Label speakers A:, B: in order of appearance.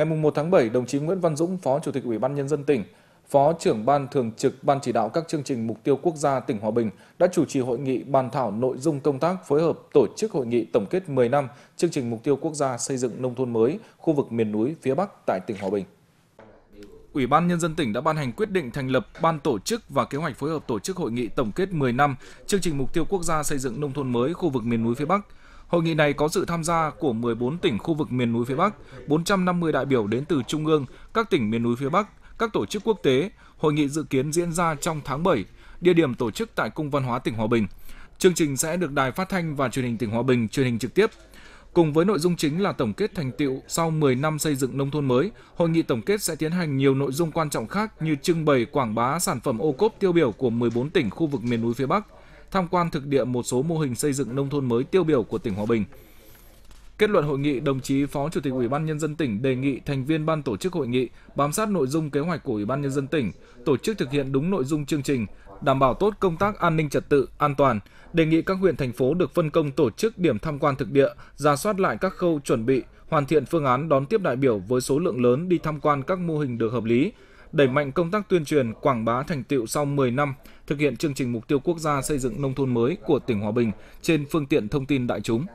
A: Ngày 1 tháng 7, đồng chí Nguyễn Văn Dũng, Phó Chủ tịch Ủy ban Nhân dân tỉnh, Phó trưởng Ban Thường trực Ban Chỉ đạo các chương trình mục tiêu quốc gia tỉnh Hòa Bình đã chủ trì hội nghị bàn thảo nội dung công tác phối hợp tổ chức hội nghị tổng kết 10 năm chương trình mục tiêu quốc gia xây dựng nông thôn mới khu vực miền núi phía Bắc tại tỉnh Hòa Bình. Ủy ban Nhân dân tỉnh đã ban hành quyết định thành lập Ban tổ chức và kế hoạch phối hợp tổ chức hội nghị tổng kết 10 năm chương trình mục tiêu quốc gia xây dựng nông thôn mới khu vực miền núi phía Bắc. Hội nghị này có sự tham gia của 14 tỉnh khu vực miền núi phía Bắc, 450 đại biểu đến từ Trung ương, các tỉnh miền núi phía Bắc, các tổ chức quốc tế. Hội nghị dự kiến diễn ra trong tháng 7, địa điểm tổ chức tại Cung Văn hóa tỉnh Hòa Bình. Chương trình sẽ được Đài Phát thanh và Truyền hình tỉnh Hòa Bình truyền hình trực tiếp. Cùng với nội dung chính là tổng kết thành tiệu sau 10 năm xây dựng nông thôn mới, hội nghị tổng kết sẽ tiến hành nhiều nội dung quan trọng khác như trưng bày quảng bá sản phẩm ô cốp tiêu biểu của 14 tỉnh khu vực miền núi phía Bắc, tham quan thực địa một số mô hình xây dựng nông thôn mới tiêu biểu của tỉnh Hòa Bình. Kết luận hội nghị, đồng chí Phó Chủ tịch Ủy ban nhân dân tỉnh đề nghị thành viên ban tổ chức hội nghị bám sát nội dung kế hoạch của Ủy ban nhân dân tỉnh, tổ chức thực hiện đúng nội dung chương trình, đảm bảo tốt công tác an ninh trật tự, an toàn, đề nghị các huyện thành phố được phân công tổ chức điểm tham quan thực địa, ra soát lại các khâu chuẩn bị, hoàn thiện phương án đón tiếp đại biểu với số lượng lớn đi tham quan các mô hình được hợp lý, đẩy mạnh công tác tuyên truyền, quảng bá thành tiệu sau 10 năm thực hiện chương trình mục tiêu quốc gia xây dựng nông thôn mới của tỉnh Hòa Bình trên phương tiện thông tin đại chúng